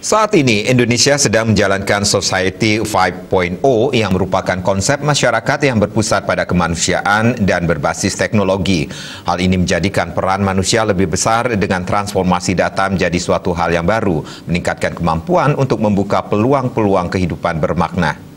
Saat ini, Indonesia sedang menjalankan Society 5.0 yang merupakan konsep masyarakat yang berpusat pada kemanusiaan dan berbasis teknologi. Hal ini menjadikan peran manusia lebih besar dengan transformasi data menjadi suatu hal yang baru, meningkatkan kemampuan untuk membuka peluang-peluang kehidupan bermakna.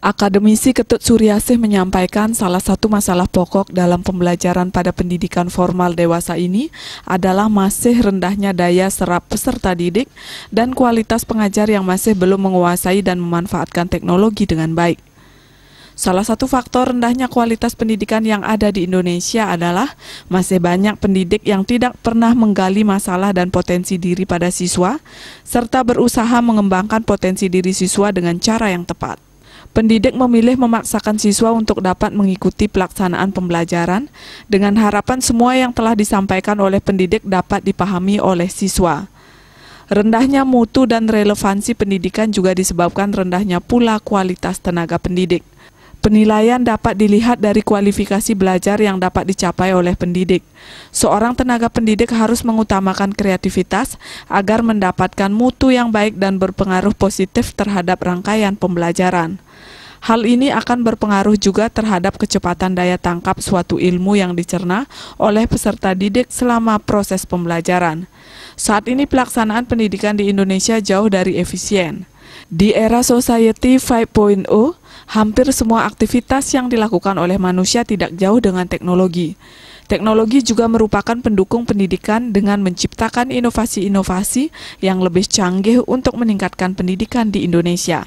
Akademisi Ketut Suryasih menyampaikan salah satu masalah pokok dalam pembelajaran pada pendidikan formal dewasa ini adalah masih rendahnya daya serap peserta didik dan kualitas pengajar yang masih belum menguasai dan memanfaatkan teknologi dengan baik. Salah satu faktor rendahnya kualitas pendidikan yang ada di Indonesia adalah masih banyak pendidik yang tidak pernah menggali masalah dan potensi diri pada siswa, serta berusaha mengembangkan potensi diri siswa dengan cara yang tepat. Pendidik memilih memaksakan siswa untuk dapat mengikuti pelaksanaan pembelajaran dengan harapan semua yang telah disampaikan oleh pendidik dapat dipahami oleh siswa. Rendahnya mutu dan relevansi pendidikan juga disebabkan rendahnya pula kualitas tenaga pendidik. Penilaian dapat dilihat dari kualifikasi belajar yang dapat dicapai oleh pendidik. Seorang tenaga pendidik harus mengutamakan kreativitas agar mendapatkan mutu yang baik dan berpengaruh positif terhadap rangkaian pembelajaran. Hal ini akan berpengaruh juga terhadap kecepatan daya tangkap suatu ilmu yang dicerna oleh peserta didik selama proses pembelajaran. Saat ini pelaksanaan pendidikan di Indonesia jauh dari efisien. Di era Society 5.0, hampir semua aktivitas yang dilakukan oleh manusia tidak jauh dengan teknologi. Teknologi juga merupakan pendukung pendidikan dengan menciptakan inovasi-inovasi yang lebih canggih untuk meningkatkan pendidikan di Indonesia.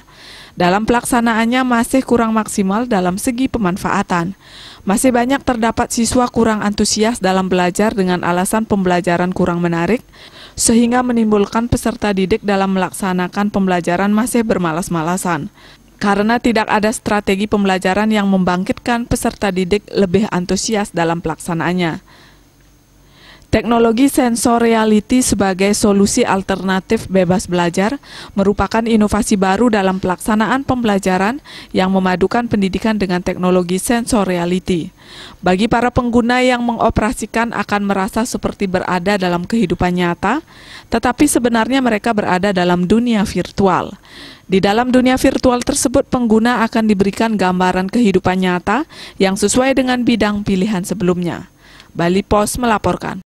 Dalam pelaksanaannya masih kurang maksimal dalam segi pemanfaatan. Masih banyak terdapat siswa kurang antusias dalam belajar dengan alasan pembelajaran kurang menarik, sehingga menimbulkan peserta didik dalam melaksanakan pembelajaran masih bermalas-malasan karena tidak ada strategi pembelajaran yang membangkitkan peserta didik lebih antusias dalam pelaksanaannya. Teknologi sensor reality sebagai solusi alternatif bebas belajar merupakan inovasi baru dalam pelaksanaan pembelajaran yang memadukan pendidikan dengan teknologi sensor reality. Bagi para pengguna yang mengoperasikan akan merasa seperti berada dalam kehidupan nyata, tetapi sebenarnya mereka berada dalam dunia virtual. Di dalam dunia virtual tersebut, pengguna akan diberikan gambaran kehidupan nyata yang sesuai dengan bidang pilihan sebelumnya. Bali Pos melaporkan.